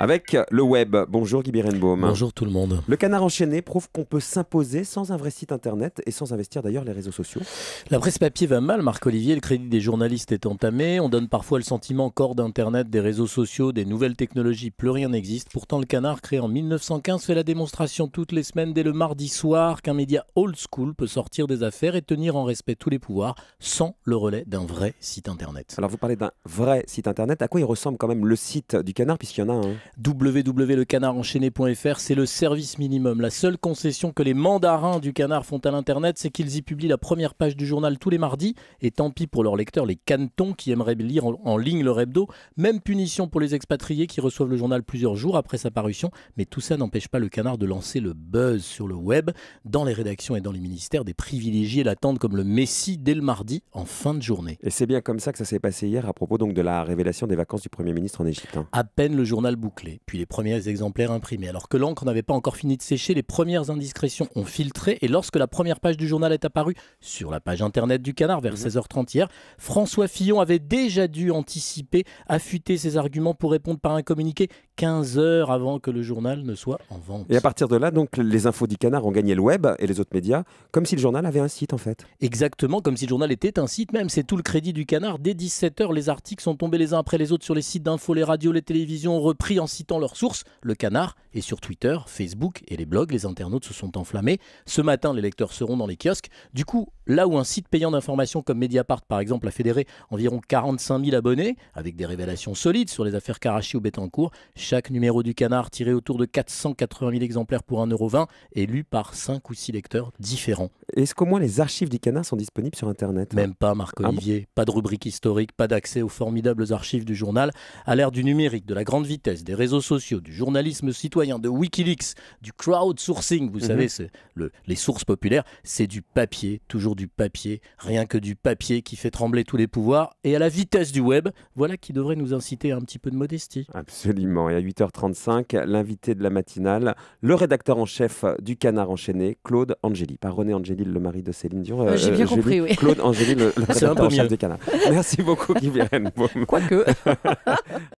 Avec le web, bonjour Guy Birenbaum. Bonjour tout le monde. Le canard enchaîné prouve qu'on peut s'imposer sans un vrai site internet et sans investir d'ailleurs les réseaux sociaux. La presse papier va mal, Marc-Olivier, le crédit des journalistes est entamé, on donne parfois le sentiment corps d'internet, des réseaux sociaux, des nouvelles technologies, plus rien n'existe. Pourtant le canard créé en 1915 fait la démonstration toutes les semaines dès le mardi soir qu'un média old school peut sortir des affaires et tenir en respect tous les pouvoirs sans le relais d'un vrai site internet. Alors vous parlez d'un vrai site internet, à quoi il ressemble quand même le site du canard puisqu'il y en a un www.lecanardenchaîné.fr, c'est le service minimum. La seule concession que les mandarins du canard font à l'internet, c'est qu'ils y publient la première page du journal tous les mardis. Et tant pis pour leurs lecteurs, les canetons qui aimeraient lire en, ligne leur hebdo. Même punition pour les expatriés qui reçoivent le journal plusieurs jours après sa parution. Mais tout ça n'empêche pas le canard de lancer le buzz sur le web. Dans les rédactions et dans les ministères, des privilégiés l'attendent comme le Messie dès le mardi en fin de journée. Et c'est bien comme ça que ça s'est passé hier à propos donc de la révélation des vacances du Premier ministre en Égypte. Hein. À peine le journal bouclé clé puis les premiers exemplaires imprimés. Alors que l'encre n'avait pas encore fini de sécher, les premières indiscrétions ont filtré et lorsque la première page du journal est apparue sur la page internet du Canard vers 16h30 mhm. hier, François Fillon avait déjà dû anticiper, affûter ses arguments pour répondre par un communiqué 15 heures avant que le journal ne soit en vente. Et à partir de là, donc, les infos du Canard ont gagné le web et les autres médias, comme si le journal avait un site en fait. Exactement, comme si le journal était un site même. C'est tout le crédit du Canard. Dès 17h, les articles sont tombés les uns après les autres sur les sites d'infos, les radios, les télévisions ont repris en citant leurs sources, le canard, et sur Twitter, Facebook et les blogs, les internautes se sont enflammés. Ce matin, les lecteurs seront dans les kiosques. Du coup, là où un site payant d'informations comme Mediapart, par exemple, a fédéré environ 45 000 abonnés, avec des révélations solides sur les affaires Karachi ou Betancourt, chaque numéro du canard tiré autour de 480 000 exemplaires pour 1,20€ est lu par 5 ou 6 lecteurs différents. Est-ce qu'au moins les archives du Canard sont disponibles sur Internet Même pas, Marc-Olivier. Ah pas de rubrique historique, pas d'accès aux formidables archives du journal. À l'ère du numérique, de la grande vitesse, des réseaux sociaux, du journalisme citoyen, de Wikileaks, du crowdsourcing, vous mhm. savez, c'est les sources populaires, c'est du papier, toujours du papier, rien que du papier qui fait trembler tous les pouvoirs. Et à la vitesse du web, voilà qui devrait nous inciter à un petit peu de modestie. Absolument. Et à 8h35, l'invité de la matinale, le rédacteur en chef du Canard enchaîné, Claude Angeli, par René Angeli le mari de Céline Dion. Ah, j'ai euh, bien compris, Claude Angéline, le, le ah, rédacteur en chef du canal. Merci beaucoup, Guy Quoique.